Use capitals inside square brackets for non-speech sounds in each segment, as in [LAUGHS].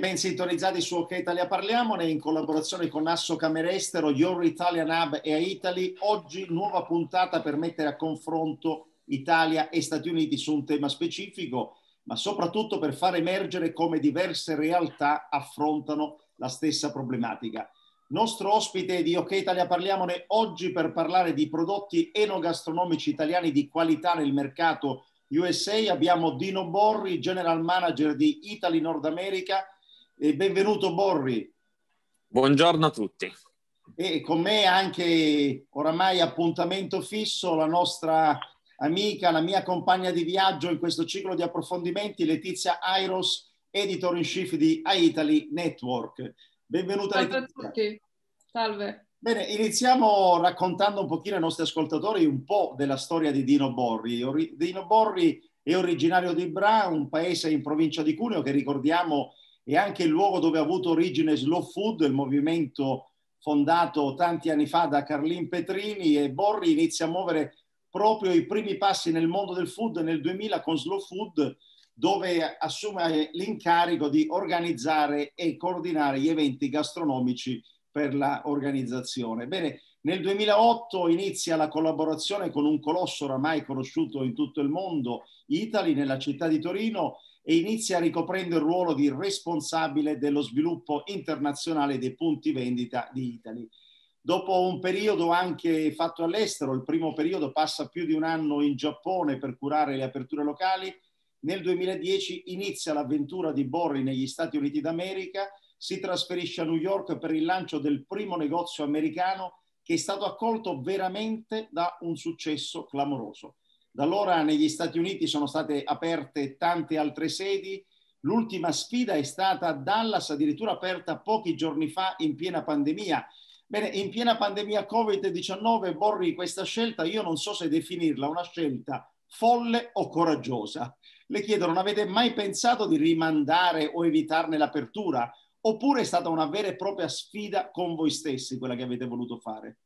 ben sintonizzati su Ok Italia Parliamone in collaborazione con Asso Camerestero, Your Italian Hub e Italy. Oggi nuova puntata per mettere a confronto Italia e Stati Uniti su un tema specifico, ma soprattutto per far emergere come diverse realtà affrontano la stessa problematica. Nostro ospite di Ok Italia Parliamone oggi per parlare di prodotti enogastronomici italiani di qualità nel mercato USA abbiamo Dino Borri, General Manager di Italy Nord America, e benvenuto Borri. Buongiorno a tutti. E con me anche oramai appuntamento fisso la nostra amica, la mia compagna di viaggio in questo ciclo di approfondimenti, Letizia Airos, editor in chief di Aitaly Network. Benvenuta Salve a tutti. Salve. Bene, iniziamo raccontando un pochino ai nostri ascoltatori un po' della storia di Dino Borri. Dino Borri è originario di Bra, un paese in provincia di Cuneo che ricordiamo e anche il luogo dove ha avuto origine Slow Food, il movimento fondato tanti anni fa da Carlin Petrini e Borri inizia a muovere proprio i primi passi nel mondo del food nel 2000 con Slow Food dove assume l'incarico di organizzare e coordinare gli eventi gastronomici per l'organizzazione. Bene, nel 2008 inizia la collaborazione con un colosso oramai conosciuto in tutto il mondo, Italy, nella città di Torino, e inizia ricoprendo il ruolo di responsabile dello sviluppo internazionale dei punti vendita di Italy. Dopo un periodo anche fatto all'estero, il primo periodo passa più di un anno in Giappone per curare le aperture locali, nel 2010 inizia l'avventura di Borri negli Stati Uniti d'America, si trasferisce a New York per il lancio del primo negozio americano che è stato accolto veramente da un successo clamoroso. Da allora negli Stati Uniti sono state aperte tante altre sedi. L'ultima sfida è stata Dallas, addirittura aperta pochi giorni fa in piena pandemia. Bene, in piena pandemia Covid-19, Borri, questa scelta io non so se definirla una scelta folle o coraggiosa. Le chiedo, non avete mai pensato di rimandare o evitarne l'apertura? Oppure è stata una vera e propria sfida con voi stessi quella che avete voluto fare?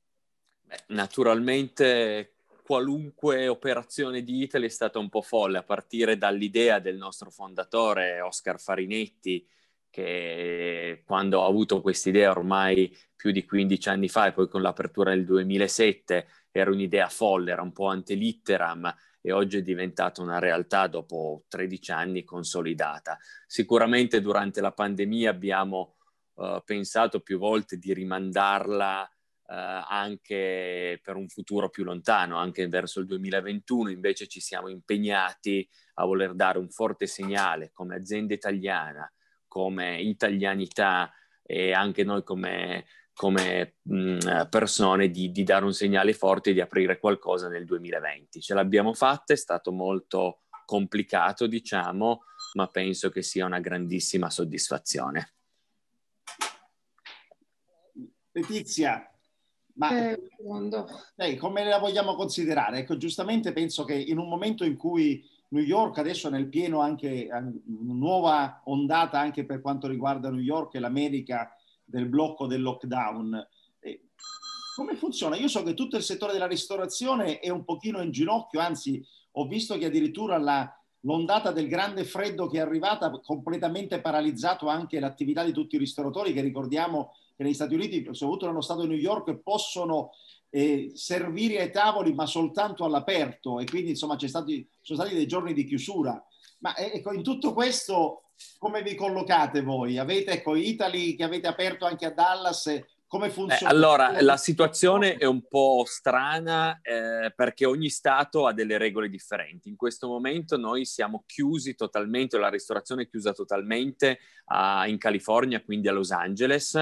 Naturalmente qualunque operazione di Italy è stata un po' folle, a partire dall'idea del nostro fondatore Oscar Farinetti, che quando ha avuto quest'idea ormai più di 15 anni fa e poi con l'apertura nel 2007 era un'idea folle, era un po' antelitteram e oggi è diventata una realtà dopo 13 anni consolidata. Sicuramente durante la pandemia abbiamo uh, pensato più volte di rimandarla eh, anche per un futuro più lontano, anche verso il 2021 invece ci siamo impegnati a voler dare un forte segnale come azienda italiana, come italianità e anche noi come come mh, persone di, di, dare un segnale forte e di aprire qualcosa nel 2020. Ce l'abbiamo fatta, è stato molto complicato, diciamo, ma penso che sia una grandissima soddisfazione. Letizia, ma eh, lei come la vogliamo considerare? Ecco, giustamente penso che in un momento in cui New York adesso nel pieno anche nuova ondata anche per quanto riguarda New York e l'America del blocco del lockdown. Eh, come funziona? Io so che tutto il settore della ristorazione è un pochino in ginocchio, anzi ho visto che addirittura la, l'ondata del grande freddo che è arrivata ha completamente paralizzato anche l'attività di tutti i ristoratori che ricordiamo che negli Stati Uniti, soprattutto nello Stato di New York, possono eh, servire ai tavoli ma soltanto all'aperto e quindi insomma stati, sono stati dei giorni di chiusura. Ma eh, ecco, in tutto questo come vi collocate voi? Avete ecco, Italy che avete aperto anche a Dallas, eh, come eh, funziona? Eh, allora, la situazione è un po' strana eh, perché ogni Stato ha delle regole differenti. In questo momento noi siamo chiusi totalmente, la ristorazione è chiusa totalmente uh, in California, quindi a Los Angeles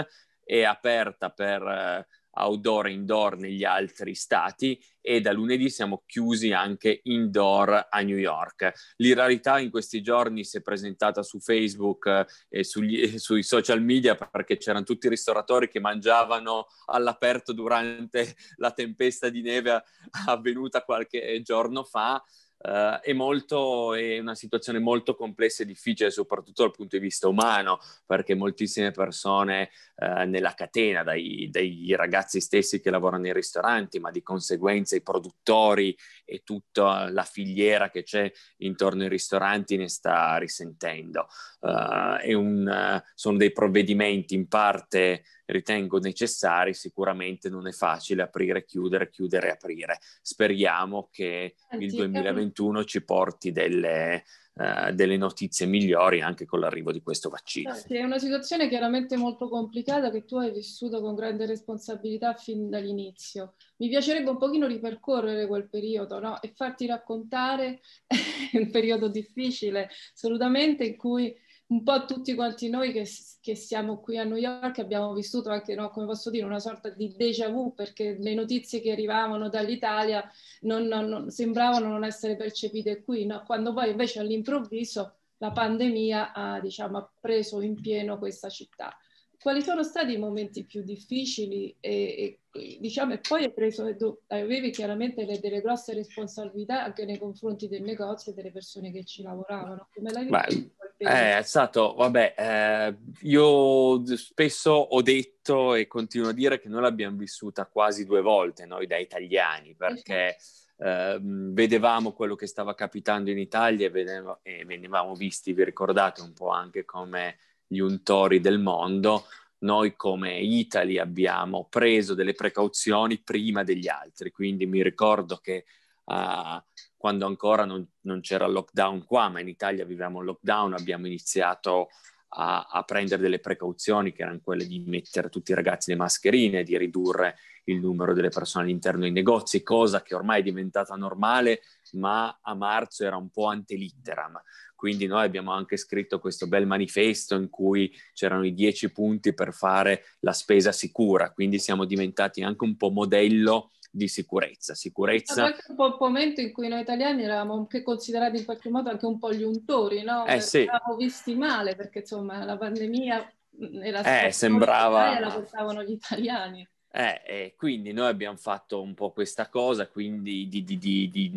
è aperta per eh, outdoor e indoor negli altri stati e da lunedì siamo chiusi anche indoor a New York. L'irrarità in questi giorni si è presentata su Facebook eh, e sugli, eh, sui social media perché c'erano tutti i ristoratori che mangiavano all'aperto durante la tempesta di neve avvenuta qualche giorno fa Uh, è, molto, è, una situazione molto complessa e difficile, soprattutto dal punto di vista umano, perché moltissime persone uh, nella catena, dai, dai, ragazzi stessi che lavorano nei ristoranti, ma di conseguenza i produttori e tutta la filiera che c'è intorno ai ristoranti ne sta risentendo. Uh, un, sono dei provvedimenti in parte ritengo necessari, sicuramente non è facile aprire, chiudere, chiudere aprire. Speriamo che il 2021 ci porti delle, uh, delle notizie migliori anche con l'arrivo di questo vaccino. È una situazione chiaramente molto complicata che tu hai vissuto con grande responsabilità fin dall'inizio. Mi piacerebbe un pochino ripercorrere quel periodo no? e farti raccontare [LAUGHS] un periodo difficile, assolutamente in cui un po' tutti quanti noi che, che, siamo qui a New York abbiamo vissuto anche, no, come posso dire, una sorta di déjà vu perché le notizie che arrivavano dall'Italia non, non, non, sembravano non essere percepite qui, no? quando poi invece all'improvviso la pandemia ha diciamo, preso in pieno questa città. Quali sono stati i momenti più difficili e, e, diciamo, e poi hai preso, avevi chiaramente le, delle grosse responsabilità anche nei confronti del negozio e delle persone che ci lavoravano? Come l'hai visto? Eh, è stato, vabbè, eh, io spesso ho detto e continuo a dire che noi l'abbiamo vissuta quasi due volte noi da italiani, perché eh, vedevamo quello che stava capitando in Italia e, vedevo, e venivamo visti, vi ricordate, un po' anche come gli untori del mondo, noi come Itali abbiamo preso delle precauzioni prima degli altri, quindi mi ricordo che uh, quando ancora non, non c'era il lockdown qua, ma in Italia viviamo il lockdown, abbiamo iniziato a, a, prendere delle precauzioni che erano quelle di mettere tutti i ragazzi le mascherine, di ridurre il numero delle persone all'interno dei negozi, cosa che ormai è diventata normale, ma a marzo era un po' antelitteram. Quindi noi abbiamo anche scritto questo bel manifesto in cui c'erano i dieci punti per fare la spesa sicura, quindi siamo diventati anche un po' modello di sicurezza. Sicurezza... È un po' il momento in cui noi italiani eravamo anche considerati in qualche modo anche un po' gli untori, no? Eh, sì. Eravamo visti male perché insomma la pandemia mm, era eh, sembrava... la portavano gli italiani. Eh, quindi noi abbiamo fatto un po' questa cosa, quindi di, di, di,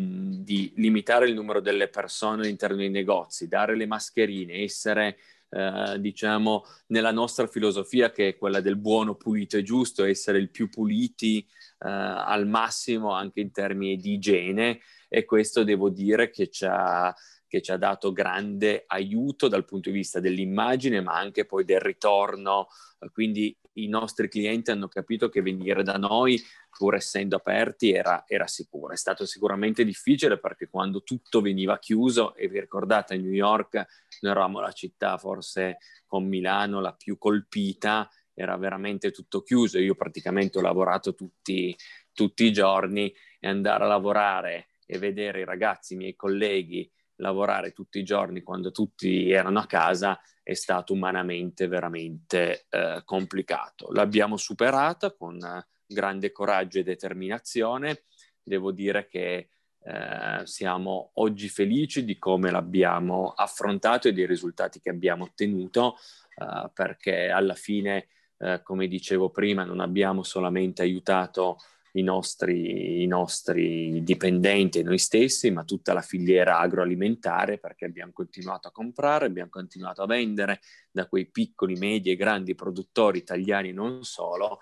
di, limitare il numero delle persone all'interno dei negozi, dare le mascherine, essere, eh, diciamo, nella nostra filosofia che è quella del buono, pulito e giusto, essere il più puliti eh, al massimo anche in termini di igiene e questo devo dire che ci ha che ci ha dato grande aiuto dal punto di vista dell'immagine, ma anche poi del ritorno. Quindi i nostri clienti hanno capito che venire da noi, pur essendo aperti, era, era sicuro. È stato sicuramente difficile perché quando tutto veniva chiuso, e vi ricordate a New York, noi eravamo la città forse con Milano la più colpita era veramente tutto chiuso, io praticamente ho lavorato tutti, tutti i giorni e andare a lavorare e vedere i ragazzi, i miei colleghi lavorare tutti i giorni quando tutti erano a casa è stato umanamente veramente eh, complicato. L'abbiamo superata con grande coraggio e determinazione. Devo dire che eh, siamo oggi felici di come l'abbiamo affrontato e dei risultati che abbiamo ottenuto, eh, perché alla fine eh, come dicevo prima, non abbiamo solamente aiutato i nostri, i nostri dipendenti e noi stessi, ma tutta la filiera agroalimentare perché abbiamo continuato a comprare, abbiamo continuato a vendere da quei piccoli, medi e grandi produttori italiani non solo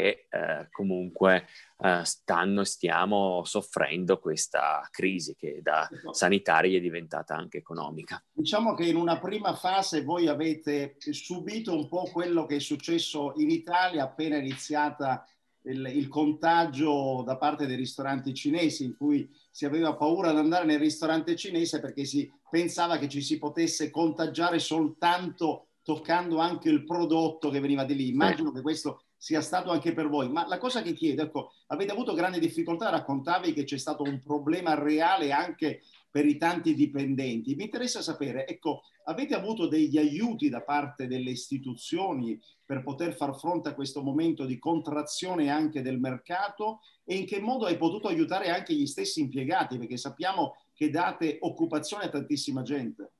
che eh, comunque eh, stanno e stiamo soffrendo questa crisi che da esatto. sanitaria è diventata anche economica. Diciamo che in una prima fase voi avete subito un po' quello che è successo in Italia appena iniziata il, il contagio da parte dei ristoranti cinesi in cui si aveva paura ad andare nel ristorante cinese perché si pensava che ci si potesse contagiare soltanto toccando anche il prodotto che veniva di lì. Immagino che questo sia stato anche per voi. Ma la cosa che chiedo, ecco, avete avuto grande difficoltà, raccontavi che c'è stato un problema reale anche per i tanti dipendenti. Mi interessa sapere, ecco, avete avuto degli aiuti da parte delle istituzioni per poter far fronte a questo momento di contrazione anche del mercato e in che modo hai potuto aiutare anche gli stessi impiegati? Perché sappiamo che date occupazione a tantissima gente.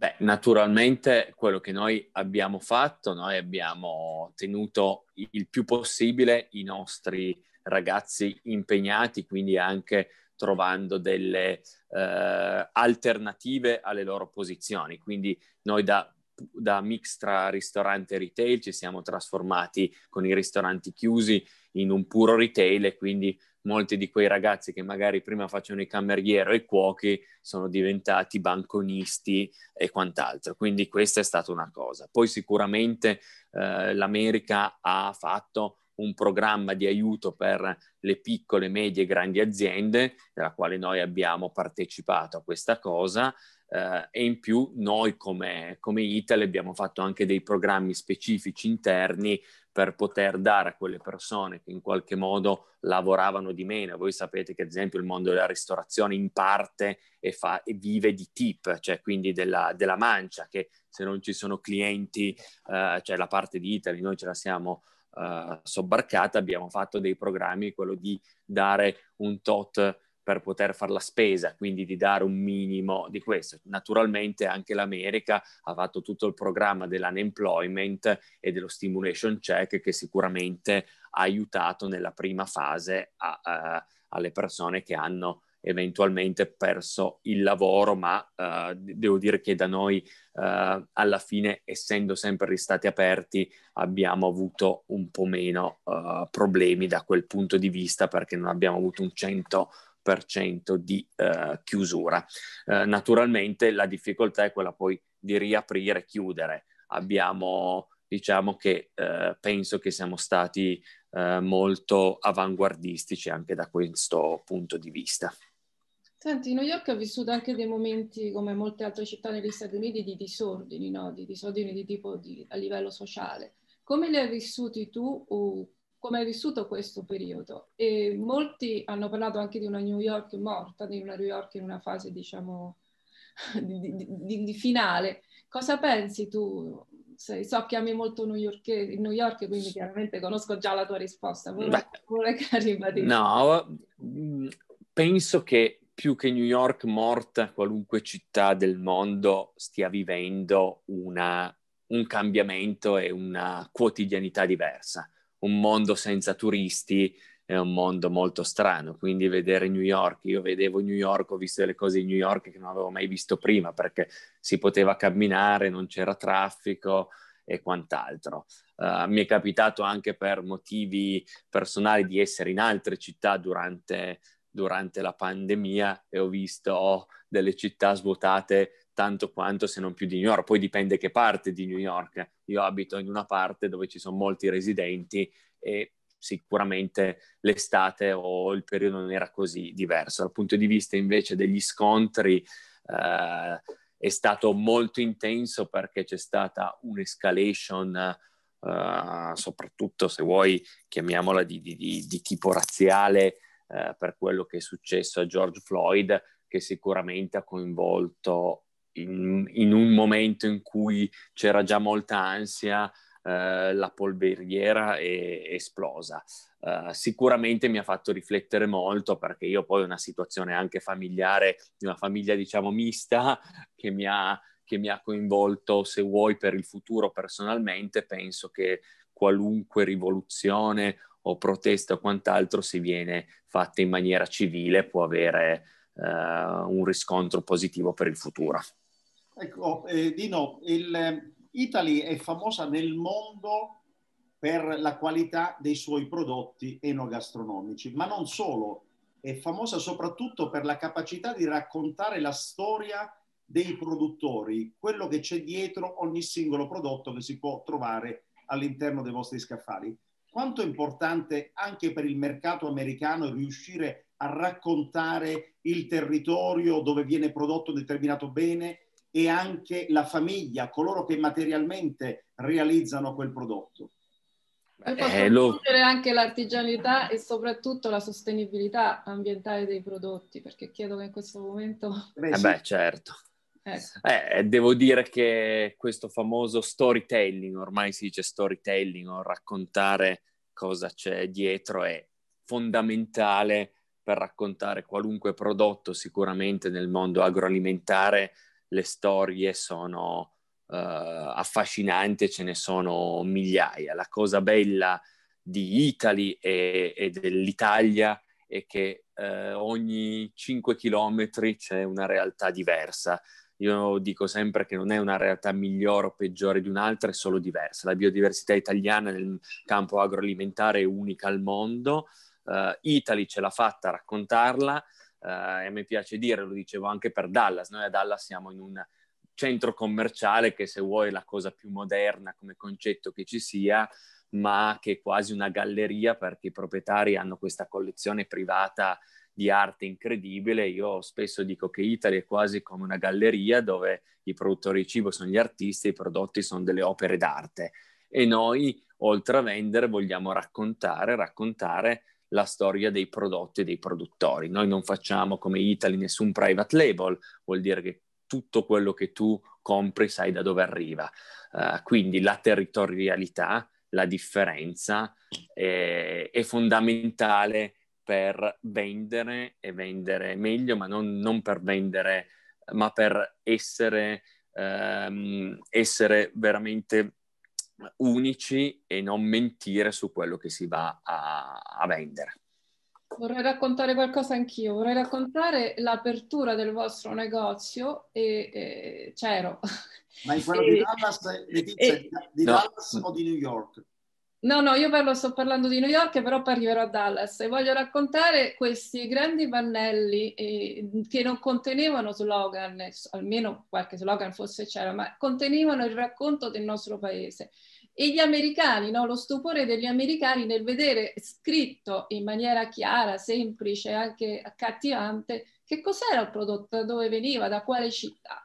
Beh, naturalmente quello che noi abbiamo fatto, noi abbiamo tenuto il più possibile i nostri ragazzi impegnati, quindi anche trovando delle eh, alternative alle loro posizioni. Quindi noi da, da mix tra ristorante e retail ci siamo trasformati con i ristoranti chiusi in un puro retail e quindi molti di quei ragazzi che magari prima facevano i camerieri o i cuochi sono diventati banconisti e quant'altro. Quindi questa è stata una cosa. Poi sicuramente eh, l'America ha fatto un programma di aiuto per le piccole, medie e grandi aziende, della quale noi abbiamo partecipato a questa cosa. Eh, e in più noi come, come Italy abbiamo fatto anche dei programmi specifici interni per poter dare a quelle persone che in qualche modo lavoravano di meno. Voi sapete che ad esempio il mondo della ristorazione in parte e fa, e vive di tip, cioè quindi della, della, mancia, che se non ci sono clienti, eh, cioè la parte di Italy, noi ce la siamo eh, sobbarcata, abbiamo fatto dei programmi, quello di dare un tot per poter fare la spesa, quindi di dare un minimo di questo. Naturalmente anche l'America ha fatto tutto il programma dell'unemployment e dello stimulation check che sicuramente ha aiutato nella prima fase a, a, alle persone che hanno eventualmente perso il lavoro, ma uh, devo dire che da noi uh, alla fine, essendo sempre ristati aperti, abbiamo avuto un po' meno uh, problemi da quel punto di vista perché non abbiamo avuto un 100 di eh, chiusura. Eh, naturalmente la difficoltà è quella poi di riaprire e chiudere. Abbiamo, diciamo che eh, penso che siamo stati eh, molto avanguardistici anche da questo punto di vista. Senti, New York ha vissuto anche dei momenti, come molte altre città negli Stati Uniti, di disordini, no? di disordini di tipo di, a livello sociale. Come li hai vissuti tu? O come hai vissuto questo periodo? E molti hanno parlato anche di una New York morta, di una New York in una fase, diciamo, [LAUGHS] di, di, di finale. Cosa pensi tu? Sei, so che ami molto New York, New York, quindi chiaramente conosco già la tua risposta. Vorrei, vorrei che arrivati. No, mm, penso che più che New York morta, qualunque città del mondo stia vivendo una, un cambiamento e una quotidianità diversa un mondo senza turisti è un mondo molto strano, quindi vedere New York, io vedevo New York, ho visto delle cose di New York che non avevo mai visto prima perché si poteva camminare, non c'era traffico e quant'altro. Uh, mi è capitato anche per motivi personali di essere in altre città durante, durante la pandemia e ho visto delle città svuotate tanto quanto se non più di New York, poi dipende che parte di New York. Io abito in una parte dove ci sono molti residenti e sicuramente l'estate o il periodo non era così diverso. Dal punto di vista invece degli scontri eh, è stato molto intenso perché c'è stata un'escalation eh, soprattutto se vuoi chiamiamola di, di, di tipo razziale eh, per quello che è successo a George Floyd che sicuramente ha coinvolto in, in un momento in cui c'era già molta ansia, Uh, la polveriera è esplosa. Uh, sicuramente mi ha fatto riflettere molto perché io poi ho una situazione anche familiare, di una famiglia diciamo mista, che mi, ha, che mi ha coinvolto, se vuoi, per il futuro personalmente. Penso che qualunque rivoluzione o protesta o quant'altro, se viene fatta in maniera civile, può avere uh, un riscontro positivo per il futuro. Ecco, eh, Dino, il, eh, Italy è famosa nel mondo per la qualità dei suoi prodotti enogastronomici, ma non solo, è famosa soprattutto per la capacità di raccontare la storia dei produttori, quello che c'è dietro ogni singolo prodotto che si può trovare all'interno dei vostri scaffali. Quanto è importante anche per il mercato americano riuscire a raccontare il territorio dove viene prodotto un determinato bene, e anche la famiglia, coloro che materialmente realizzano quel prodotto. E eh, posso eh, aggiungere anche l'artigianità e soprattutto la sostenibilità ambientale dei prodotti, perché chiedo che in questo momento... Eh beh, eh certo. Ecco. Eh, devo dire che questo famoso storytelling, ormai si dice storytelling o raccontare cosa c'è dietro è fondamentale per raccontare qualunque prodotto sicuramente nel mondo agroalimentare le storie sono uh, affascinanti, ce ne sono migliaia. La cosa bella di Italy e, e dell'Italia è che uh, ogni 5 chilometri c'è una realtà diversa. Io dico sempre che non è una realtà migliore o peggiore di un'altra, è solo diversa. La biodiversità italiana nel campo agroalimentare è unica al mondo. Uh, Italy ce l'ha fatta a raccontarla, eh, e mi piace dire, lo dicevo anche per Dallas, noi a Dallas siamo in un centro commerciale che se vuoi è la cosa più moderna come concetto che ci sia, ma che è quasi una galleria perché i proprietari hanno questa collezione privata di arte incredibile. Io spesso dico che Italy è quasi come una galleria dove i produttori di cibo sono gli artisti e i prodotti sono delle opere d'arte. E noi, oltre a vendere, vogliamo raccontare, raccontare la storia dei prodotti e dei produttori. Noi non facciamo come Italy nessun private label, vuol dire che tutto quello che tu compri sai da dove arriva. Uh, quindi la territorialità, la differenza eh, è fondamentale per vendere e vendere meglio, ma non, non per vendere, ma per essere, ehm, essere veramente unici e non mentire su quello che si va a, a vendere. Vorrei raccontare qualcosa anch'io, vorrei raccontare l'apertura del vostro negozio e, e c'ero. Ma in quello [LAUGHS] e, di Dallas, eh, Letizia, e, di Dallas o di New York? No, no, io parlo, sto parlando di New York, però poi arriverò a Dallas e voglio raccontare questi grandi pannelli eh, che non contenevano slogan, almeno qualche slogan forse c'era, ma contenevano il racconto del nostro paese. E gli americani, no? lo stupore degli americani nel vedere scritto in maniera chiara, semplice, anche accattivante, che cos'era il prodotto, da dove veniva, da quale città.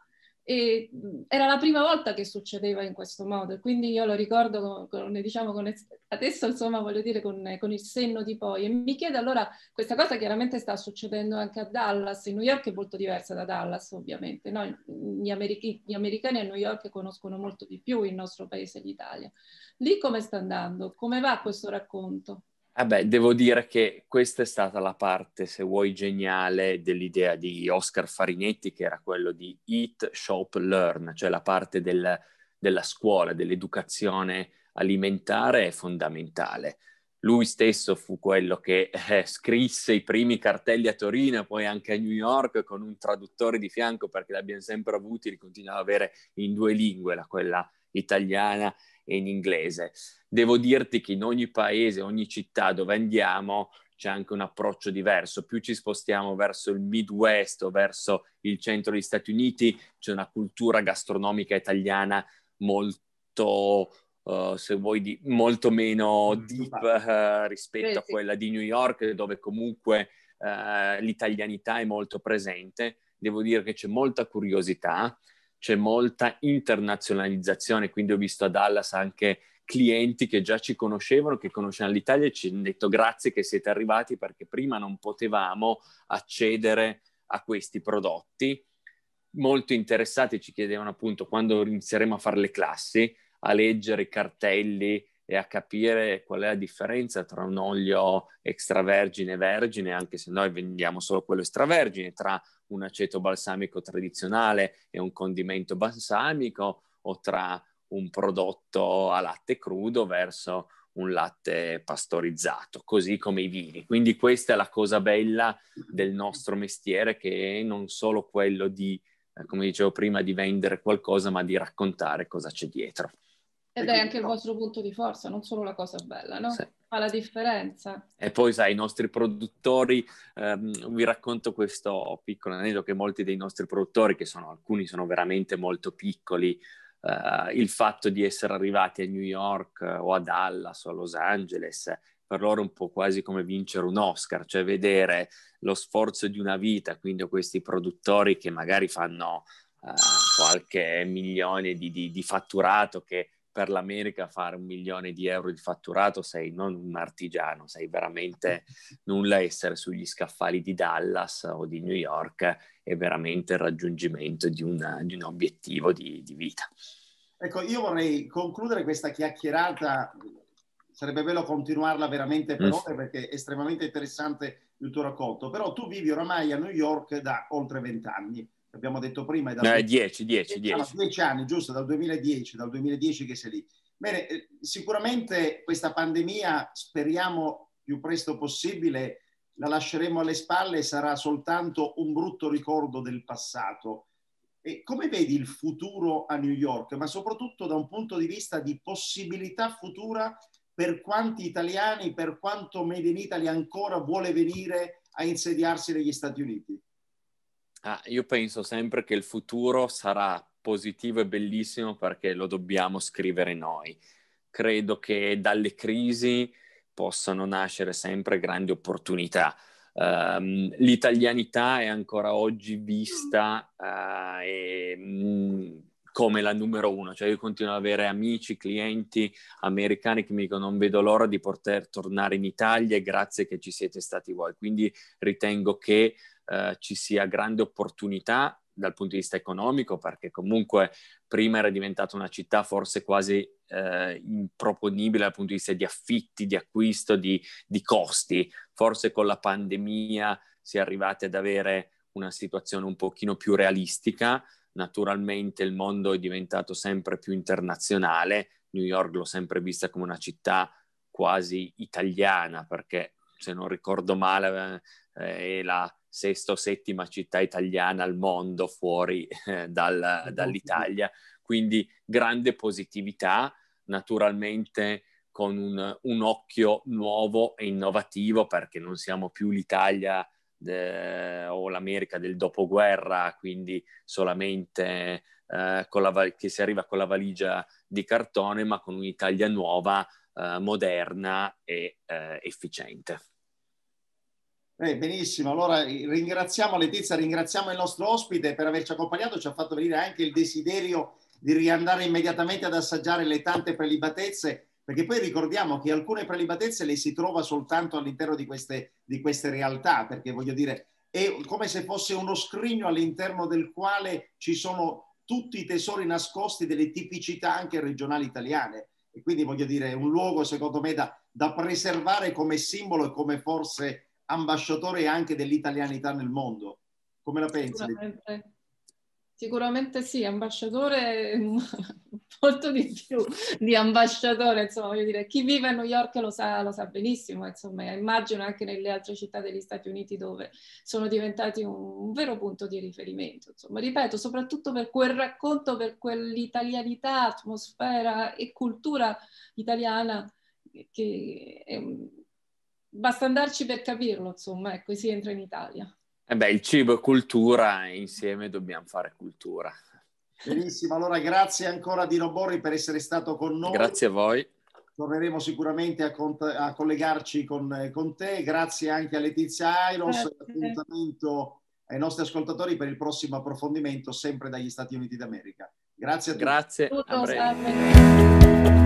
E era la prima volta che succedeva in questo modo e quindi io lo ricordo con, con, diciamo, con adesso insomma voglio dire con, con, il senno di poi e mi chiedo allora questa cosa chiaramente sta succedendo anche a Dallas in New York è molto diversa da Dallas ovviamente no? gli, americhi, gli, americani a New York conoscono molto di più il nostro paese l'Italia lì come sta andando? come va questo racconto? Vabbè, eh devo dire che questa è stata la parte, se vuoi, geniale dell'idea di Oscar Farinetti, che era quello di Eat, Shop, Learn, cioè la parte del, della scuola, dell'educazione alimentare è fondamentale. Lui stesso fu quello che eh, scrisse i primi cartelli a Torino, poi anche a New York, con un traduttore di fianco, perché li abbiamo sempre avuti, li continuava ad avere in due lingue, la, quella italiana e in inglese. Devo dirti che in ogni paese, ogni città dove andiamo c'è anche un approccio diverso. Più ci spostiamo verso il Midwest o verso il centro degli Stati Uniti, c'è una cultura gastronomica italiana molto Uh, se vuoi, di, molto meno deep uh, rispetto sì, a quella di New York, dove comunque uh, l'italianità è molto presente. Devo dire che c'è molta curiosità, c'è molta internazionalizzazione, quindi ho visto a Dallas anche clienti che già ci conoscevano, che conoscevano l'Italia e ci hanno detto grazie che siete arrivati perché prima non potevamo accedere a questi prodotti. Molto interessati ci chiedevano appunto quando inizieremo a fare le classi, a leggere i cartelli e a capire qual è la differenza tra un olio extravergine e vergine, anche se noi vendiamo solo quello extravergine, tra un aceto balsamico tradizionale e un condimento balsamico o tra un prodotto a latte crudo verso un latte pastorizzato, così come i vini. Quindi questa è la cosa bella del nostro mestiere che è non solo quello di, eh, come dicevo prima, di vendere qualcosa, ma di raccontare cosa c'è dietro. Ed è anche il vostro punto di forza, non solo la cosa bella, no? Sì. Fa la differenza. E poi, sai, i nostri produttori, ehm, vi racconto questo piccolo aneddoto che molti dei nostri produttori, che sono alcuni sono veramente molto piccoli, eh, il fatto di essere arrivati a New York eh, o a Dallas o a Los Angeles per loro è un po' quasi come vincere un Oscar, cioè vedere lo sforzo di una vita, quindi questi produttori che magari fanno eh, qualche milione di, di, di fatturato che per l'America fare un milione di euro di fatturato sei non un artigiano, sei veramente [LAUGHS] nulla essere sugli scaffali di Dallas o di New York è veramente il raggiungimento di, una, di un obiettivo di, di, vita. Ecco, io vorrei concludere questa chiacchierata, sarebbe bello continuarla veramente per mm. ore perché è estremamente interessante il tuo racconto, però tu vivi oramai a New York da oltre vent'anni abbiamo detto prima, è da eh, 10, 10, anni, giusto, dal 2010, dal 2010 che sei lì. Bene, eh, sicuramente questa pandemia speriamo più presto possibile la lasceremo alle spalle e sarà soltanto un brutto ricordo del passato. E come vedi il futuro a New York, ma soprattutto da un punto di vista di possibilità futura per quanti italiani, per quanto Made in Italy ancora vuole venire a insediarsi negli Stati Uniti? Ah, io penso sempre che il futuro sarà positivo e bellissimo perché lo dobbiamo scrivere noi. Credo che dalle crisi possano nascere sempre grandi opportunità. Um, l'italianità è ancora oggi vista uh, e, mh, mm, come la numero uno, cioè io continuo ad avere amici, clienti americani che mi dicono non vedo l'ora di poter tornare in Italia e grazie che ci siete stati voi. Quindi ritengo che eh, ci sia grande opportunità dal punto di vista economico, perché comunque prima era diventata una città forse quasi eh, improponibile dal punto di vista di affitti, di acquisto, di, di costi. Forse con la pandemia si è arrivati ad avere una situazione un pochino più realistica. Naturalmente il mondo è diventato sempre più internazionale, New York l'ho sempre vista come una città quasi italiana, perché se non ricordo male eh, è la sesta o settima città italiana al mondo fuori eh, dal, dall'Italia. Quindi grande positività, naturalmente con un, un, occhio nuovo e innovativo perché non siamo più l'Italia de, o l'America del dopoguerra, quindi solamente eh, la, che si arriva con la valigia di cartone, ma con un'Italia nuova, eh, moderna e eh, efficiente. Eh, benissimo, allora ringraziamo Letizia, ringraziamo il nostro ospite per averci accompagnato, ci ha fatto venire anche il desiderio di riandare immediatamente ad assaggiare le tante prelibatezze, perché poi ricordiamo che alcune prelibatezze le si trova soltanto all'interno di queste, di queste realtà, perché voglio dire, è come se fosse uno scrigno all'interno del quale ci sono tutti i tesori nascosti delle tipicità anche regionali italiane. E quindi voglio dire, è un luogo secondo me da, da preservare come simbolo e come forse ambasciatore anche dell'italianità nel mondo. Come la pensi? Sicuramente, sicuramente sì, ambasciatore [LAUGHS] molto di più di ambasciatore, insomma, voglio dire, chi vive a New York lo sa, lo sa benissimo, insomma, immagino anche nelle altre città degli Stati Uniti dove sono diventati un, un vero punto di riferimento, insomma, ripeto, soprattutto per quel racconto, per quell'italianità, atmosfera e cultura italiana che è, basta andarci per capirlo, insomma, ecco, si entra in Italia. Eh beh, il cibo è cultura e insieme dobbiamo fare cultura. Benissimo, allora grazie ancora Dino Borri per essere stato con noi. Grazie a voi. Torneremo sicuramente a, cont- a collegarci con, eh, con, te. Grazie anche a Letizia Ailos. Appuntamento ai nostri ascoltatori per il prossimo approfondimento sempre dagli Stati Uniti d'America. Grazie a tutti. Grazie. A